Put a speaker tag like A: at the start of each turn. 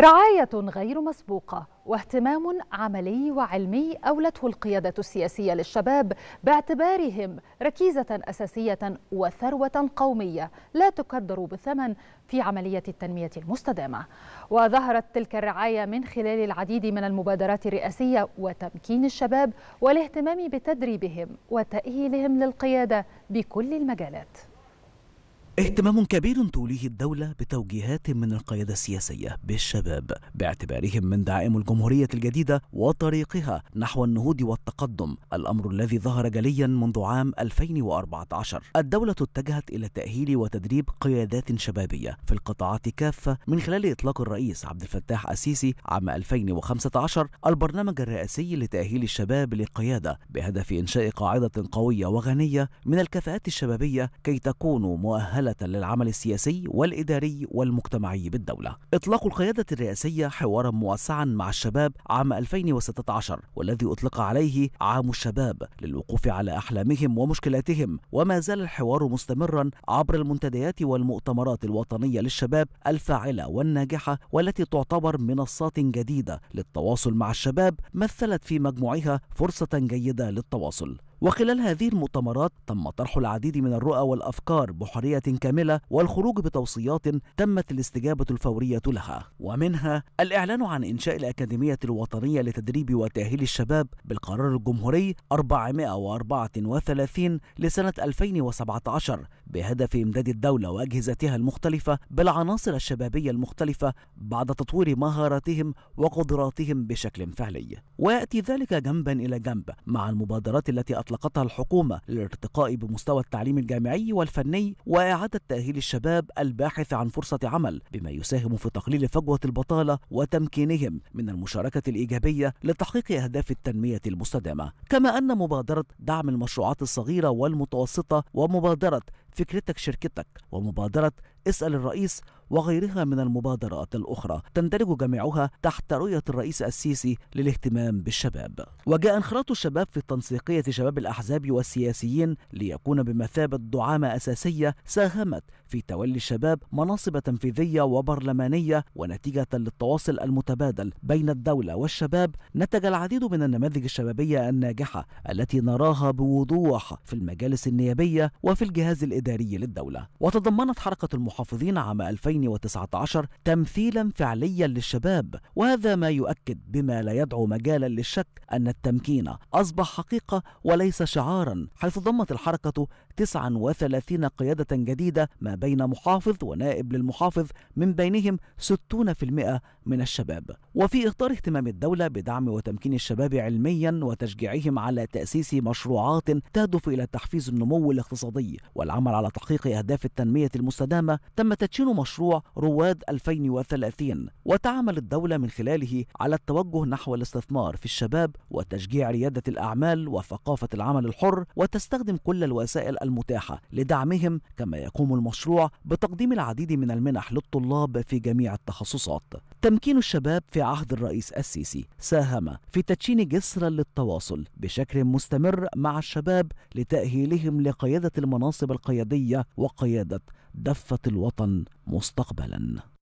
A: رعاية غير مسبوقة واهتمام عملي وعلمي أولته القيادة السياسية للشباب باعتبارهم ركيزة أساسية وثروة قومية لا تقدر بثمن في عملية التنمية المستدامة وظهرت تلك الرعاية من خلال العديد من المبادرات الرئاسية وتمكين الشباب والاهتمام بتدريبهم وتأهيلهم للقيادة بكل المجالات
B: اهتمام كبير توليه الدولة بتوجيهات من القيادة السياسية بالشباب باعتبارهم من دعائم الجمهورية الجديدة وطريقها نحو النهوض والتقدم الأمر الذي ظهر جليا منذ عام 2014 الدولة اتجهت إلى تأهيل وتدريب قيادات شبابية في القطاعات كافة من خلال إطلاق الرئيس عبد الفتاح السيسي عام 2015 البرنامج الرئاسي لتأهيل الشباب للقيادة بهدف إنشاء قاعدة قوية وغنية من الكفاءات الشبابية كي تكونوا مؤهلة آلة للعمل السياسي والإداري والمجتمعي بالدولة إطلاق القيادة الرئاسية حوارا موسعا مع الشباب عام 2016 والذي أطلق عليه عام الشباب للوقوف على أحلامهم ومشكلاتهم وما زال الحوار مستمرا عبر المنتديات والمؤتمرات الوطنية للشباب الفاعلة والناجحة والتي تعتبر منصات جديدة للتواصل مع الشباب مثلت في مجموعها فرصة جيدة للتواصل وخلال هذه المؤتمرات تم طرح العديد من الرؤى والأفكار بحرية كاملة والخروج بتوصيات تمت الاستجابة الفورية لها ومنها الإعلان عن إنشاء الأكاديمية الوطنية لتدريب وتأهيل الشباب بالقرار الجمهوري 434 لسنة 2017 بهدف إمداد الدولة وأجهزتها المختلفة بالعناصر الشبابية المختلفة بعد تطوير مهاراتهم وقدراتهم بشكل فعلي ويأتي ذلك جنبا إلى جنب مع المبادرات التي أطلقتها الحكومة للارتقاء بمستوى التعليم الجامعي والفني وإعادة تأهيل الشباب الباحث عن فرصة عمل بما يساهم في تقليل فجوة البطالة وتمكينهم من المشاركة الإيجابية لتحقيق أهداف التنمية المستدامة كما أن مبادرة دعم المشروعات الصغيرة والمتوسطة ومبادرة فكرتك شركتك ومبادرة اسأل الرئيس وغيرها من المبادرات الأخرى تندرج جميعها تحت رؤية الرئيس السيسي للاهتمام بالشباب وجاء انخراط الشباب في تنسيقية شباب الأحزاب والسياسيين ليكون بمثابة دعامة أساسية ساهمت في تولي الشباب مناصب تنفيذية وبرلمانية ونتيجة للتواصل المتبادل بين الدولة والشباب نتج العديد من النماذج الشبابية الناجحة التي نراها بوضوح في المجالس النيابية وفي الجهاز الإداري للدولة وتضمنت حركة المحافظة المحافظين عام 2019 تمثيلا فعليا للشباب وهذا ما يؤكد بما لا يدعو مجالا للشك أن التمكين أصبح حقيقة وليس شعارا حيث ضمت الحركة 39 قيادة جديدة ما بين محافظ ونائب للمحافظ من بينهم 60% من الشباب وفي إطار اهتمام الدولة بدعم وتمكين الشباب علميا وتشجيعهم على تأسيس مشروعات تهدف إلى تحفيز النمو الاقتصادي والعمل على تحقيق أهداف التنمية المستدامة تم تدشين مشروع رواد 2030 وتعمل الدولة من خلاله على التوجه نحو الاستثمار في الشباب وتشجيع ريادة الأعمال وثقافة العمل الحر وتستخدم كل الوسائل المتاحة لدعمهم كما يقوم المشروع بتقديم العديد من المنح للطلاب في جميع التخصصات تمكين الشباب في عهد الرئيس السيسي ساهم في تدشين جسر للتواصل بشكل مستمر مع الشباب لتأهيلهم لقيادة المناصب القيادية وقيادة دفت الوطن مستقبلا